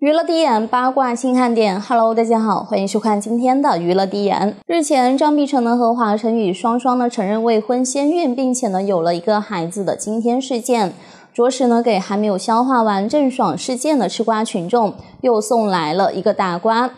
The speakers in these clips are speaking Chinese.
娱乐第一眼，八卦新看点。Hello，大家好，欢迎收看今天的娱乐第一眼。日前，张碧晨呢和华晨宇双双呢承认未婚先孕，并且呢有了一个孩子的惊天事件，着实呢给还没有消化完郑爽事件的吃瓜群众又送来了一个大瓜。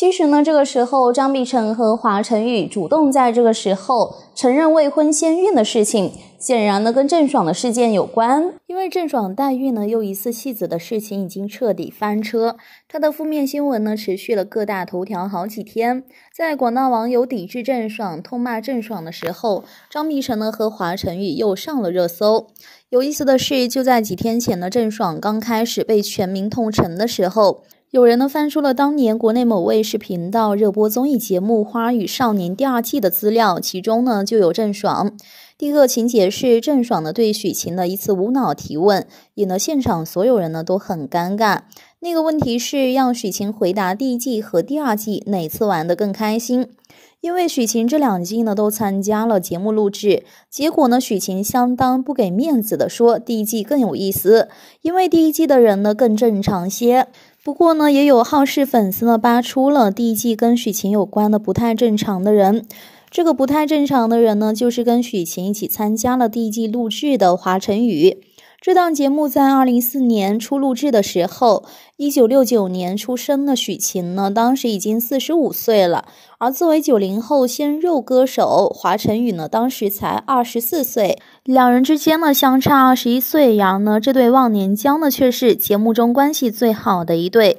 其实呢，这个时候张碧晨和华晨宇主动在这个时候承认未婚先孕的事情，显然呢跟郑爽的事件有关。因为郑爽代孕呢又一次戏子的事情已经彻底翻车，她的负面新闻呢持续了各大头条好几天。在广大网友抵制郑爽、痛骂郑爽的时候，张碧晨呢和华晨宇又上了热搜。有意思的是，就在几天前呢，郑爽刚开始被全民痛陈的时候。有人呢翻出了当年国内某卫视频道热播综艺节目《花儿与少年》第二季的资料，其中呢就有郑爽。第一个情节是郑爽呢对许晴的一次无脑提问，引得现场所有人呢都很尴尬。那个问题是让许晴回答第一季和第二季哪次玩的更开心，因为许晴这两季呢都参加了节目录制。结果呢许晴相当不给面子的说第一季更有意思，因为第一季的人呢更正常些。不过呢，也有好事粉丝呢扒出了第一季跟许晴有关的不太正常的人。这个不太正常的人呢，就是跟许晴一起参加了第一季录制的华晨宇。这档节目在二零一四年初录制的时候，一九六九年出生的许晴呢，当时已经四十五岁了；而作为九零后鲜肉歌手华晨宇呢，当时才二十四岁，两人之间呢相差二十一岁。然而呢，这对忘年交呢却是节目中关系最好的一对。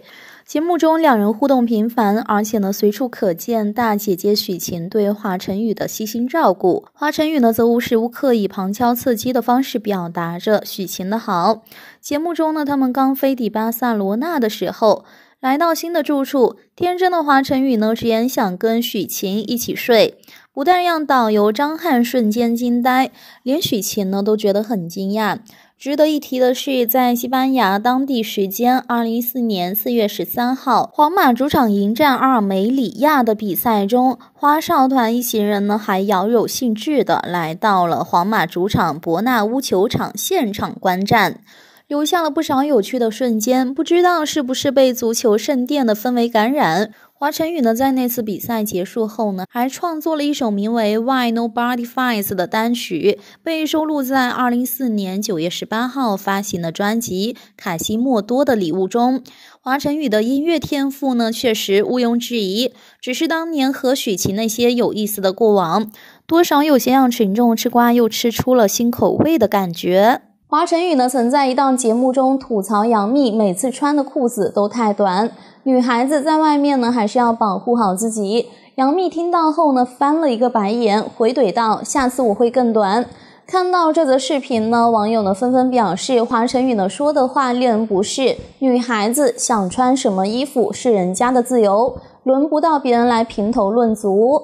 节目中两人互动频繁，而且呢，随处可见大姐姐许晴对华晨宇的悉心照顾。华晨宇呢，则无时无刻以旁敲侧击的方式表达着许晴的好。节目中呢，他们刚飞抵巴塞罗那的时候，来到新的住处，天真的华晨宇呢，直言想跟许晴一起睡，不但让导游张翰瞬间惊呆，连许晴呢，都觉得很惊讶。值得一提的是，在西班牙当地时间二零一四年四月十三号，皇马主场迎战阿尔梅里亚的比赛中，花少团一行人呢还饶有兴致的来到了皇马主场伯纳乌球场现场观战，留下了不少有趣的瞬间。不知道是不是被足球圣殿的氛围感染？华晨宇呢，在那次比赛结束后呢，还创作了一首名为《Why Nobody f g e t s 的单曲，被收录在2014年9月18号发行的专辑《卡西莫多的礼物》中。华晨宇的音乐天赋呢，确实毋庸置疑。只是当年和许晴那些有意思的过往，多少有些让群众吃瓜又吃出了新口味的感觉。华晨宇呢，曾在一档节目中吐槽杨幂每次穿的裤子都太短。女孩子在外面呢，还是要保护好自己。杨幂听到后呢，翻了一个白眼，回怼道：“下次我会更短。”看到这则视频呢，网友呢纷纷表示：“华晨宇呢说的话令人不适。女孩子想穿什么衣服是人家的自由，轮不到别人来评头论足。”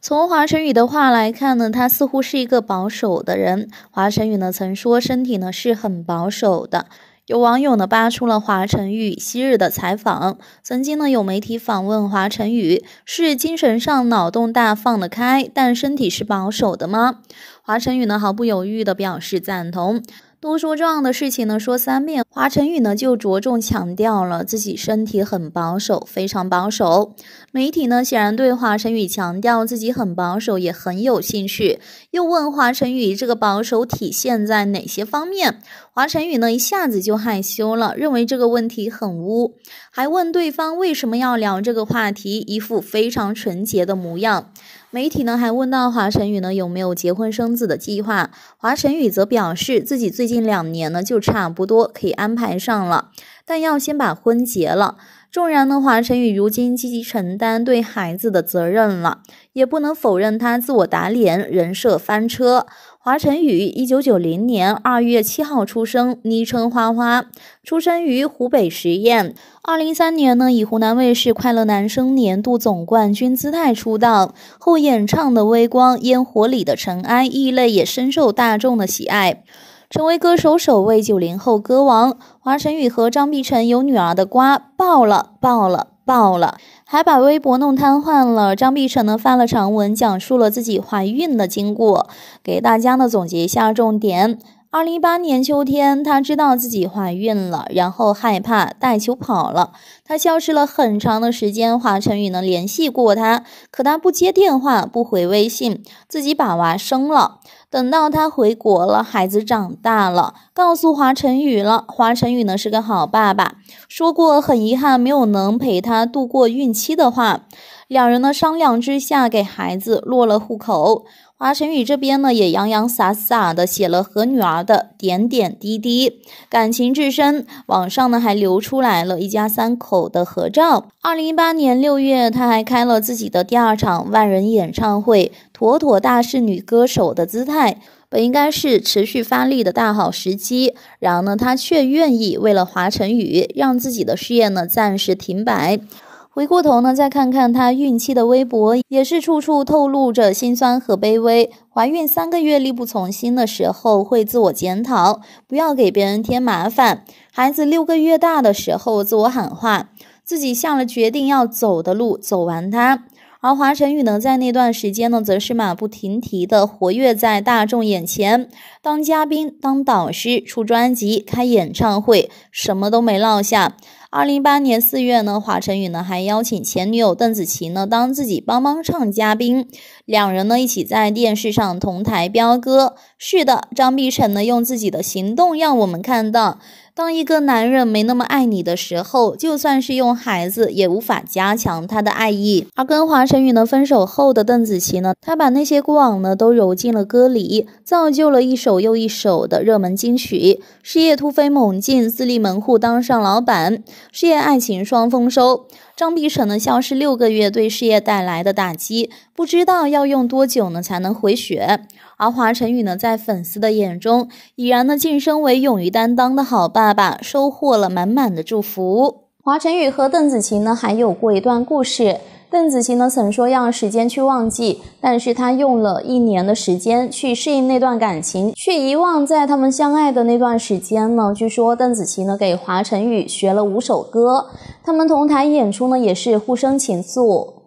从华晨宇的话来看呢，他似乎是一个保守的人。华晨宇呢曾说：“身体呢是很保守的。”有网友呢扒出了华晨宇昔日的采访，曾经呢有媒体访问华晨宇，是精神上脑洞大放得开，但身体是保守的吗？华晨宇呢毫不犹豫的表示赞同。多说这样的事情呢，说三遍。华晨宇呢就着重强调了自己身体很保守，非常保守。媒体呢显然对华晨宇强调自己很保守也很有兴趣，又问华晨宇这个保守体现在哪些方面。华晨宇呢一下子就害羞了，认为这个问题很污，还问对方为什么要聊这个话题，一副非常纯洁的模样。媒体呢还问到华晨宇呢有没有结婚生子的计划，华晨宇则表示自己最近两年呢就差不多可以安排上了，但要先把婚结了。纵然呢华晨宇如今积极承担对孩子的责任了，也不能否认他自我打脸、人设翻车。华晨宇，一九九零年二月七号出生，昵称花花，出生于湖北十堰。二零一三年呢，以湖南卫视《快乐男声》年度总冠军姿态出道后，演唱的《微光》《烟火里的尘埃》《异类》也深受大众的喜爱，成为歌手首位九零后歌王。华晨宇和张碧晨有女儿的瓜爆了，爆了！爆了，还把微博弄瘫痪了。张碧晨呢，发了长文，讲述了自己怀孕的经过，给大家呢总结一下重点。二零一八年秋天，她知道自己怀孕了，然后害怕带球跑了。她消失了很长的时间。华晨宇呢联系过她，可她不接电话，不回微信，自己把娃生了。等到她回国了，孩子长大了，告诉华晨宇了。华晨宇呢是个好爸爸，说过很遗憾没有能陪她度过孕期的话。两人呢商量之下，给孩子落了户口。华晨宇这边呢，也洋洋洒洒地写了和女儿的点点滴滴，感情至深。网上呢还流出来了一家三口的合照。二零一八年六月，他还开了自己的第二场万人演唱会，妥妥大势女歌手的姿态。本应该是持续发力的大好时机，然而呢，他却愿意为了华晨宇，让自己的事业呢暂时停摆。回过头呢，再看看她孕期的微博，也是处处透露着心酸和卑微。怀孕三个月力不从心的时候，会自我检讨，不要给别人添麻烦；孩子六个月大的时候，自我喊话，自己下了决定要走的路，走完它。而华晨宇呢，在那段时间呢，则是马不停蹄地活跃在大众眼前，当嘉宾，当导师，出专辑，开演唱会，什么都没落下。二零一八年四月呢，华晨宇呢还邀请前女友邓紫棋呢当自己帮帮唱嘉宾，两人呢一起在电视上同台飙歌。是的，张碧晨呢用自己的行动让我们看到，当一个男人没那么爱你的时候，就算是用孩子也无法加强他的爱意。而跟华晨宇呢分手后的邓紫棋呢，她把那些过往呢都揉进了歌里，造就了一首又一首的热门金曲，事业突飞猛进，自立门户当上老板。事业爱情双丰收，张碧晨的消失六个月对事业带来的打击，不知道要用多久呢才能回血。而华晨宇呢，在粉丝的眼中已然呢晋升为勇于担当的好爸爸，收获了满满的祝福。华晨宇和邓紫棋呢，还有过一段故事。邓紫棋呢曾说让时间去忘记，但是她用了一年的时间去适应那段感情，却遗忘在他们相爱的那段时间呢？据说邓紫棋呢给华晨宇学了五首歌，他们同台演出呢也是互生情愫。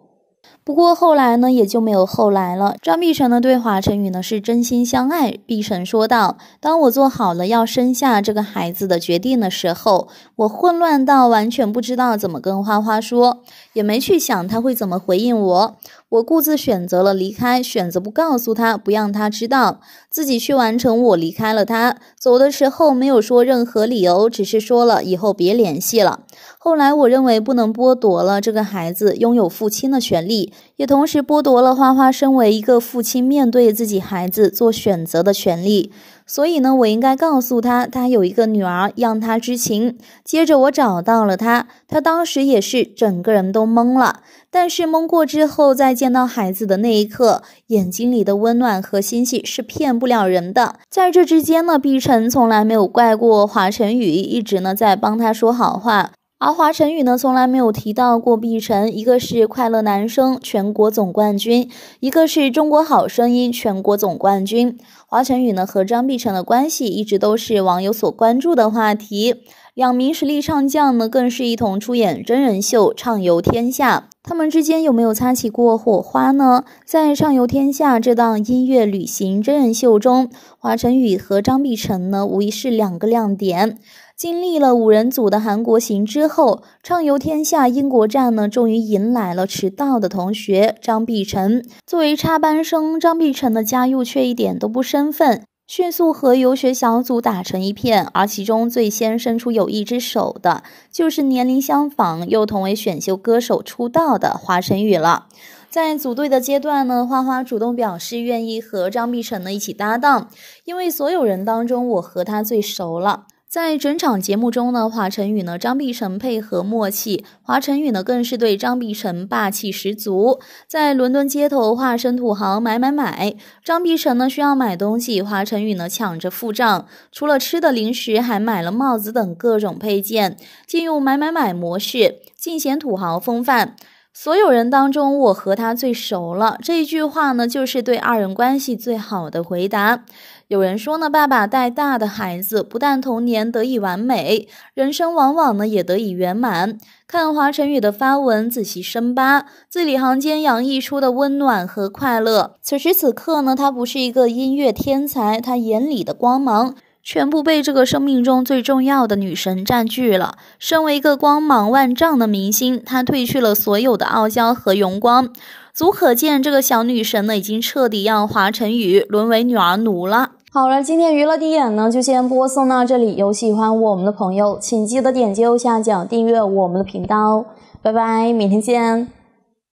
不过后来呢，也就没有后来了。张碧晨呢，对华晨宇呢是真心相爱。碧晨说道：“当我做好了要生下这个孩子的决定的时候，我混乱到完全不知道怎么跟花花说，也没去想他会怎么回应我。”我故自选择了离开，选择不告诉他，不让他知道自己去完成。我离开了他，走的时候没有说任何理由，只是说了以后别联系了。后来我认为不能剥夺了这个孩子拥有父亲的权利。也同时剥夺了花花身为一个父亲面对自己孩子做选择的权利。所以呢，我应该告诉他，他有一个女儿，让他知情。接着我找到了他，他当时也是整个人都懵了。但是懵过之后，在见到孩子的那一刻，眼睛里的温暖和欣喜是骗不了人的。在这之间呢，碧晨从来没有怪过华晨宇，一直呢在帮他说好话。而华晨宇呢，从来没有提到过碧晨。一个是《快乐男声》全国总冠军，一个是中国好声音全国总冠军。华晨宇呢和张碧晨的关系一直都是网友所关注的话题。两名实力唱将呢，更是一同出演真人秀《畅游天下》。他们之间有没有擦起过火花呢？在《畅游天下》这档音乐旅行真人秀中，华晨宇和张碧晨呢，无疑是两个亮点。经历了五人组的韩国行之后，《畅游天下》英国站呢，终于迎来了迟到的同学张碧晨。作为插班生，张碧晨的加入却一点都不生分。迅速和游学小组打成一片，而其中最先伸出友谊之手的，就是年龄相仿又同为选秀歌手出道的华晨宇了。在组队的阶段呢，花花主动表示愿意和张碧晨呢一起搭档，因为所有人当中，我和他最熟了。在整场节目中呢，华晨宇呢，张碧晨配合默契，华晨宇呢更是对张碧晨霸气十足。在伦敦街头化身土豪买买买，张碧晨呢需要买东西，华晨宇呢抢着付账，除了吃的零食，还买了帽子等各种配件，进入买买买模式，尽显土豪风范。所有人当中，我和他最熟了，这一句话呢，就是对二人关系最好的回答。有人说呢，爸爸带大的孩子，不但童年得以完美，人生往往呢也得以圆满。看华晨宇的发文，仔细深扒，字里行间洋溢出的温暖和快乐。此时此刻呢，他不是一个音乐天才，他眼里的光芒全部被这个生命中最重要的女神占据了。身为一个光芒万丈的明星，他褪去了所有的傲娇和荣光，足可见这个小女神呢，已经彻底让华晨宇沦为女儿奴了。好了，今天娱乐第一眼呢就先播送到这里。有喜欢我们的朋友，请记得点击右下角订阅我们的频道哦。拜拜，明天见。